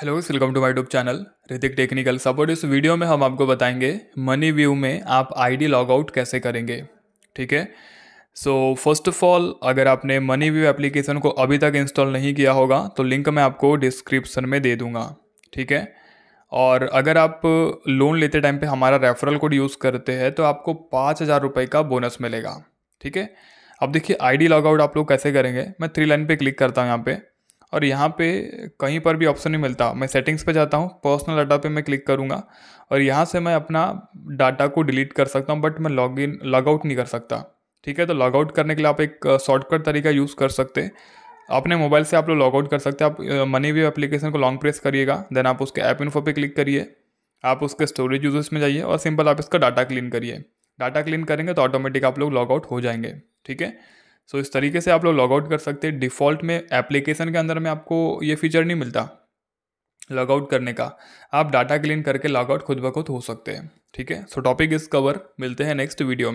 hello welcome to my tube channel Hrithik technical support इस video में हम आपको बताएंगे मनी व्यू में आप आईडी लॉग आउट कैसे करेंगे ठीक है सो फर्स्ट ऑफ ऑल अगर आपने मनी व्यू एप्लीकेशन को अभी तक इंस्टॉल नहीं किया होगा तो लिंक मैं आपको डिस्क्रिप्शन में दे दूंगा ठीक है और अगर आप लोन लेते टाइम पर हमारा रेफरल कोड यूज़ करते हैं तो आपको पाँच हज़ार रुपये का बोनस मिलेगा ठीक है अब देखिए आई डी लॉग आउट आप लोग कैसे करेंगे मैं थ्री लाइन पर क्लिक करता हूँ यहाँ पर और यहाँ पे कहीं पर भी ऑप्शन नहीं मिलता मैं सेटिंग्स पे जाता हूँ पर्सनल डाटा पे मैं क्लिक करूँगा और यहाँ से मैं अपना डाटा को डिलीट कर सकता हूँ बट मैं लॉग इन लॉगआउट नहीं कर सकता ठीक है तो लॉगआउट करने के लिए आप एक शॉर्टकट तरीका यूज़ कर सकते अपने मोबाइल से आप लोग लॉगआउट कर सकते आप मनी वे एप्लीकेशन को लॉन्ग प्रेस करिएगा देन आप उसके ऐप इन्फो पर क्लिक करिए आप उसके स्टोरेज यूजर्स में जाइए और सिंपल आप इसका डाटा क्लीन करिए डाटा क्लीन करेंगे तो ऑटोमेटिक आप लोग लॉगआउट हो जाएंगे ठीक है सो so, इस तरीके से आप लोग लॉगआउट कर सकते हैं डिफ़ॉल्ट में एप्लीकेशन के अंदर में आपको ये फीचर नहीं मिलता लॉगआउट करने का आप डाटा क्लीन करके लॉगआउट खुद ब खुद हो सकते हैं ठीक है सो टॉपिक इस कवर मिलते हैं नेक्स्ट वीडियो में